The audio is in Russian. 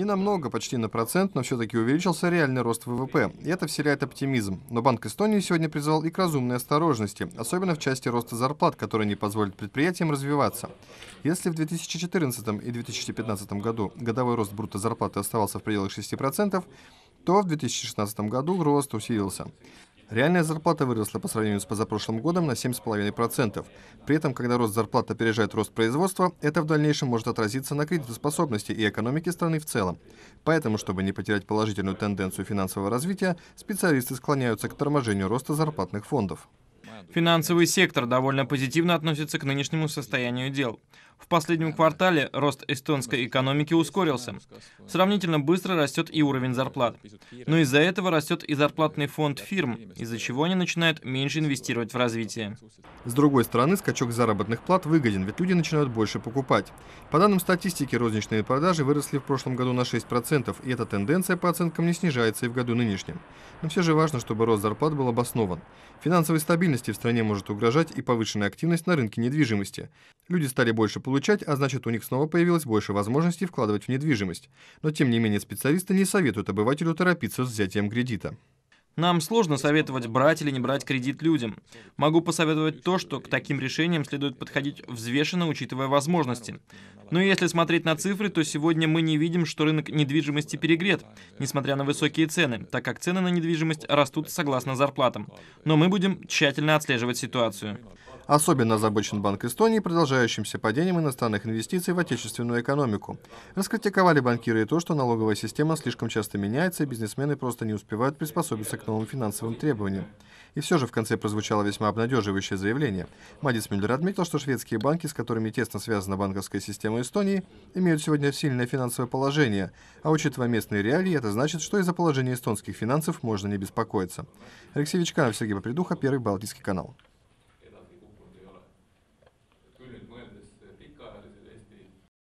Ненамного, почти на процент, но все-таки увеличился реальный рост ВВП, и это вселяет оптимизм. Но Банк Эстонии сегодня призвал и к разумной осторожности, особенно в части роста зарплат, которая не позволит предприятиям развиваться. Если в 2014 и 2015 году годовой рост брута зарплаты оставался в пределах 6%, то в 2016 году рост усилился. Реальная зарплата выросла по сравнению с позапрошлым годом на 7,5%. При этом, когда рост зарплат опережает рост производства, это в дальнейшем может отразиться на кредитоспособности и экономике страны в целом. Поэтому, чтобы не потерять положительную тенденцию финансового развития, специалисты склоняются к торможению роста зарплатных фондов. Финансовый сектор довольно позитивно относится к нынешнему состоянию дел. В последнем квартале рост эстонской экономики ускорился. Сравнительно быстро растет и уровень зарплат. Но из-за этого растет и зарплатный фонд фирм, из-за чего они начинают меньше инвестировать в развитие. С другой стороны, скачок заработных плат выгоден, ведь люди начинают больше покупать. По данным статистики, розничные продажи выросли в прошлом году на 6%, и эта тенденция, по оценкам, не снижается и в году нынешнем. Но все же важно, чтобы рост зарплат был обоснован. Финансовой стабильности в стране может угрожать и повышенная активность на рынке недвижимости. Люди стали больше получать, а значит у них снова появилось больше возможностей вкладывать в недвижимость. Но тем не менее специалисты не советуют обывателю торопиться с взятием кредита. Нам сложно советовать брать или не брать кредит людям. Могу посоветовать то, что к таким решениям следует подходить взвешенно, учитывая возможности. Но если смотреть на цифры, то сегодня мы не видим, что рынок недвижимости перегрет, несмотря на высокие цены, так как цены на недвижимость растут согласно зарплатам. Но мы будем тщательно отслеживать ситуацию. Особенно озабочен Банк Эстонии продолжающимся падением иностранных инвестиций в отечественную экономику. Раскритиковали банкиры и то, что налоговая система слишком часто меняется, и бизнесмены просто не успевают приспособиться к новым финансовым требованиям. И все же в конце прозвучало весьма обнадеживающее заявление. Мадис Мюллер отметил, что шведские банки, с которыми тесно связана банковская система Эстонии, имеют сегодня сильное финансовое положение, а учитывая местные реалии, это значит, что из-за положения эстонских финансов можно не беспокоиться. Алексей Вичканов, Сергей Попридуха, Первый Балтийский канал.